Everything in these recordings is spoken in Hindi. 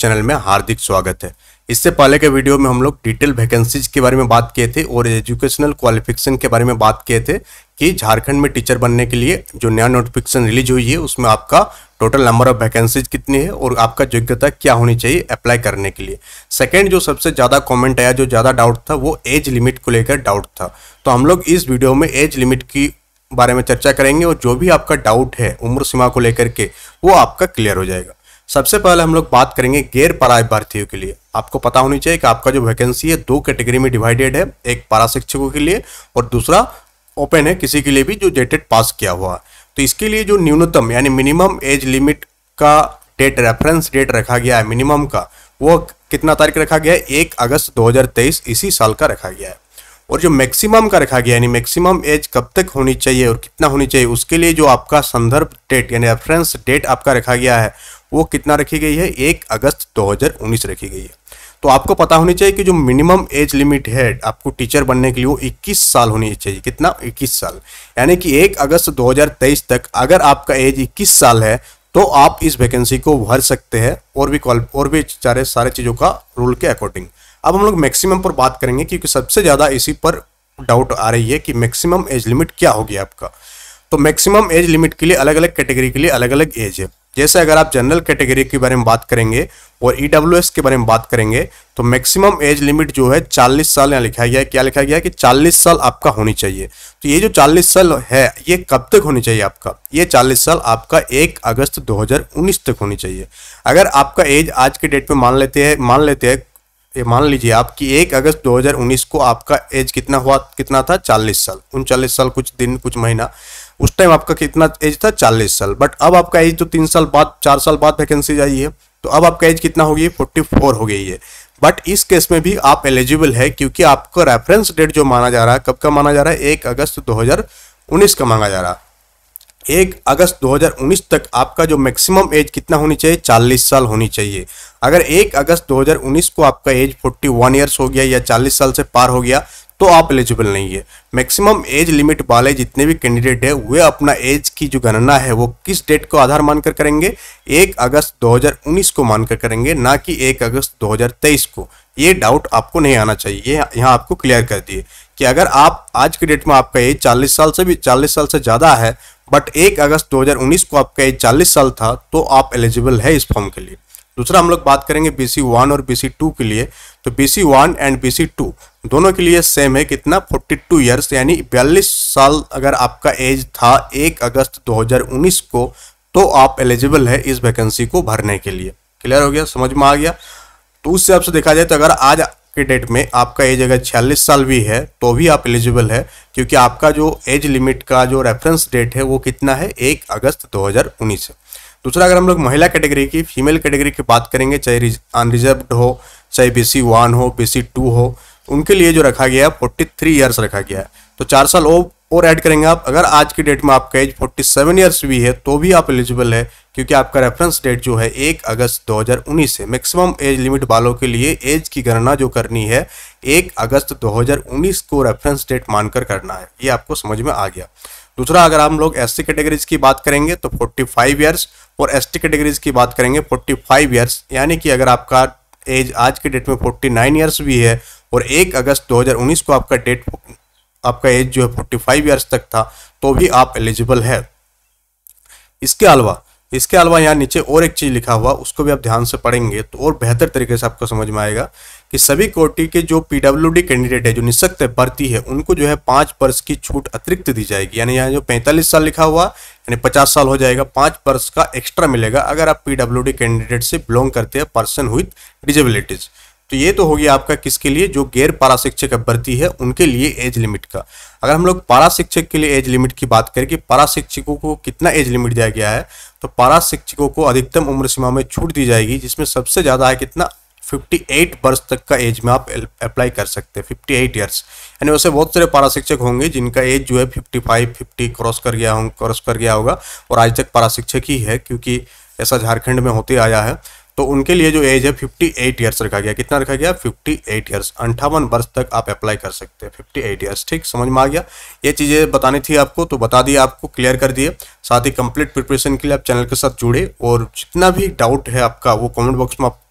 चैनल में हार्दिक स्वागत है इससे पहले के वीडियो में हम लोग डिटेल वैकेंसीज के बारे में बात किए थे और एजुकेशनल क्वालिफिकेशन के बारे में बात किए थे कि झारखंड में टीचर बनने के लिए जो नया नोटिफिकेशन रिलीज हुई है उसमें आपका टोटल नंबर ऑफ वैकेंसीज कितनी है और आपका योग्यता क्या होनी चाहिए अप्लाई करने के लिए सेकेंड जो सबसे ज़्यादा कॉमेंट आया जो ज़्यादा डाउट था वो एज लिमिट को लेकर डाउट था तो हम लोग इस वीडियो में एज लिमिट की बारे में चर्चा करेंगे और जो भी आपका डाउट है उम्र सीमा को लेकर के वो आपका क्लियर हो जाएगा सबसे पहले हम लोग बात करेंगे गैर पराय भर्तियों के लिए आपको पता होनी चाहिए कि आपका जो वैकेंसी है दो कैटेगरी में डिवाइडेड है एक पारा शिक्षकों के लिए और दूसरा ओपन है किसी के लिए भी जो जेटेड पास किया हुआ है तो इसके लिए जो न्यूनतम यानी मिनिमम एज लिमिट का डेट रेफरेंस डेट रखा गया है मिनिमम का वो कितना तारीख रखा गया है एक अगस्त 2023 इसी साल का रखा गया है और जो मैक्सिमम का रखा गया यानी मैक्सिमम एज कब तक होनी चाहिए और कितना होनी चाहिए उसके लिए जो आपका संदर्भ डेट यानी रेफरेंस डेट आपका रखा गया है वो कितना रखी गई है एक अगस्त 2019 रखी गई है तो आपको पता होनी चाहिए कि जो मिनिमम एज लिमिट है आपको टीचर बनने के लिए वो 21 साल होनी चाहिए कितना 21 साल यानी कि एक अगस्त 2023 तक अगर आपका एज 21 साल है तो आप इस वैकेंसी को भर सकते हैं और भी कॉल और भी सारे सारे चीज़ों का रूल के अकॉर्डिंग अब हम लोग मैक्सिमम पर बात करेंगे क्योंकि सबसे ज़्यादा इसी पर डाउट आ रही है कि मैक्सिमम एज लिमिट क्या होगी आपका तो मैक्सिमम एज लिमिट के लिए अलग अलग कैटेगरी के लिए अलग अलग एज है जैसे अगर आप जनरल कैटेगरी के बारे में बात करेंगे और ई e के बारे में बात करेंगे तो मैक्सिमम एज लिमिट जो है 40 साल यहाँ लिखा गया है क्या लिखा गया है कि 40 साल आपका होनी चाहिए तो ये जो 40 साल है ये कब तक होनी चाहिए आपका ये 40 साल आपका 1 अगस्त 2019 तक होनी चाहिए अगर आपका एज आज के डेट पे मान लेते हैं मान लेते हैं ये मान लीजिए आपकी एक अगस्त 2019 को आपका एज कितना हुआ कितना था 40 साल उनचालीस साल कुछ दिन कुछ महीना उस टाइम आपका कितना एज था 40 साल बट अब आपका एज तो तीन साल बाद चार साल बाद वैकेंसी आई है तो अब आपका एज कितना हो गई फोर्टी फोर हो गई है बट इस केस में भी आप एलिजिबल है क्योंकि आपका रेफरेंस डेट जो माना जा रहा है कब का माना जा रहा है एक अगस्त दो का मांगा जा रहा है एक अगस्त 2019 तक आपका जो मैक्सिमम एज कितना होनी चाहिए 40 साल होनी चाहिए अगर एक अगस्त 2019 को आपका एज 41 इयर्स हो गया या 40 साल से पार हो गया तो आप एलिजिबल नहीं है मैक्सिमम एज लिमिट वाले जितने भी कैंडिडेट है वे अपना एज की जो गणना है वो किस डेट को आधार मानकर करेंगे एक अगस्त 2019 को मानकर करेंगे ना कि एक अगस्त 2023 को ये डाउट आपको नहीं आना चाहिए यहाँ आपको क्लियर कर दिए कि अगर आप आज के डेट में आपका एज 40 साल से भी 40 साल से ज़्यादा है बट एक अगस्त 2019 को आपका एज चालीस साल था तो आप एलिजिबल है इस फॉर्म के लिए दूसरा हम लोग बात करेंगे बी सी वन और बी सी टू के लिए तो B C one and B C two दोनों के लिए सेम है कितना 42 इयर्स यानी बयालीस साल अगर आपका एज था एक अगस्त 2019 को तो आप एलिजिबल है इस वैकेंसी को भरने के लिए क्लियर हो गया समझ में आ गया तो उस हिसाब से देखा जाए तो अगर आज की डेट में आपका एज अगर छियालीस साल भी है तो भी आप एलिजिबल है क्योंकि आपका जो एज लिमिट का जो रेफरेंस डेट है वो कितना है एक अगस्त 2019 दूसरा अगर हम लोग महिला कैटेगरी की फीमेल कैटेगरी की बात करेंगे चाहे अनरिजर्व हो चाहे बी सी वन हो बी सी टू हो उनके लिए जो रखा गया है फोर्टी थ्री ईयर्स रखा गया है तो चार साल वो और ऐड करेंगे आप अगर आज की डेट में आपका एज 47 इयर्स भी है तो भी आप एलिजिबल है क्योंकि आपका रेफरेंस डेट जो है 1 अगस्त 2019 है मैक्सिमम एज लिमिट वालों के लिए एज की गणना जो करनी है 1 अगस्त 2019 को रेफरेंस डेट मानकर करना है ये आपको समझ में आ गया दूसरा अगर हम लोग एस सी कैटेगरीज की बात करेंगे तो फोर्टी ईयर्स और एस टी कैटेगरीज की बात करेंगे फोर्टी ईयर्स यानी कि अगर आपका एज आज के डेट में फोर्टी ईयर्स भी है और एक अगस्त दो को आपका डेट आपका एज जो है फोर्टी फाइव ईयर्स तक था तो भी आप एलिजिबल है इसके अलावा इसके अलावा यहाँ नीचे और एक चीज़ लिखा हुआ उसको भी आप ध्यान से पढ़ेंगे तो और बेहतर तरीके से आपको समझ में आएगा कि सभी कोटि के जो पीडब्ल्यूडी कैंडिडेट है जो निशक्त भर्ती है उनको जो है पाँच वर्ष की छूट अतिरिक्त दी जाएगी यानी यहाँ जो पैंतालीस साल लिखा हुआ यानी पचास साल हो जाएगा पाँच वर्ष का एक्स्ट्रा मिलेगा अगर आप पीडब्ल्यूडी कैंडिडेट से बिलोंग करते हैं पर्सन विथ डिजेबिलिटीज़ तो ये तो हो गया आपका किसके लिए जो गैर पारा शिक्षक अभ्यर्थी है उनके लिए एज लिमिट का अगर हम लोग पारा शिक्षक के लिए एज लिमिट की बात करें कि पारा शिक्षकों को कितना एज लिमिट दिया गया है तो पारा शिक्षकों को अधिकतम उम्र सीमा में छूट दी जाएगी जिसमें सबसे ज़्यादा है कितना 58 वर्ष तक का एज में आप अप्लाई कर सकते हैं 58 ईयर्स यानी वैसे बहुत सारे पारा शिक्षक होंगे जिनका एज जो है 55 50 क्रॉस कर गया हों क्रॉस कर गया होगा और आज तक पारा शिक्षक ही है क्योंकि ऐसा झारखंड में होते आया है तो उनके लिए जो एज है फिफ्टी एट ईयर्स रखा गया कितना रखा गया फिफ्टी एट ईयर्स अंठावन वर्ष तक आप अप्लाई कर सकते हैं फिफ्टी एट ईयर्स ठीक समझ में आ गया ये चीज़ें बतानी थी आपको तो बता दिए आपको क्लियर कर दिए साथ ही कंप्लीट प्रिपरेशन के लिए आप चैनल के साथ जुड़े और जितना भी डाउट है आपका वो कॉमेंट बॉक्स में आप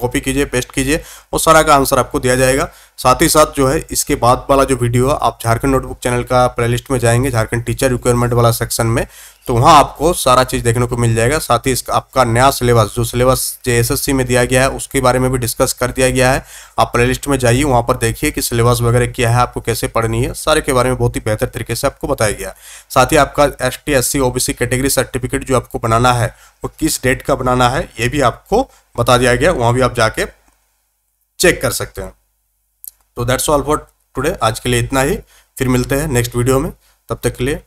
कॉपी कीजिए पेस्ट कीजिए और सारा का आंसर आपको दिया जाएगा साथ ही साथ जो है इसके बाद वाला जो वीडियो है आप झारखंड नोटबुक चैनल का प्लेलिस्ट में जाएंगे झारखंड टीचर रिक्वायरमेंट वाला सेक्शन में तो वहाँ आपको सारा चीज़ देखने को मिल जाएगा साथ ही इसका आपका नया सिलेबस जो सिलेबस जे में दिया गया है उसके बारे में भी डिस्कस कर दिया गया है आप प्ले लिस्ट में जाइए वहाँ पर देखिए कि सिलेबस वगैरह क्या है आपको कैसे पढ़नी है सारे के बारे में बहुत ही बेहतर तरीके से आपको बताया गया है साथ ही आपका S T S C category certificate जो आपको बनाना है वो किस डेट का बनाना है ये भी आपको बता दिया गया वहाँ भी आप जाके चेक कर सकते हैं तो दैट्स ऑल फॉर टुडे आज के लिए इतना ही फिर मिलते हैं नेक्स्ट वीडियो में तब तक के लिए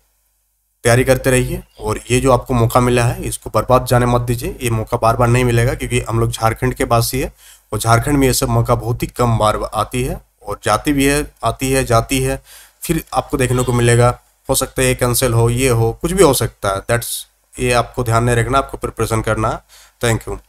तैयारी करते रहिए और ये जो आपको मौका मिला है इसको बर्बाद जाने मत दीजिए ये मौका बार बार नहीं मिलेगा क्योंकि हम लोग झारखंड के वासी है और झारखंड में ये सब मौका बहुत ही कम बार आती है और जाती भी है आती है जाती है फिर आपको देखने को मिलेगा हो सकता है ये कैंसिल हो ये हो कुछ भी हो सकता है दैट्स ये आपको ध्यान नहीं रखना आपको प्रिपरेशन करना थैंक यू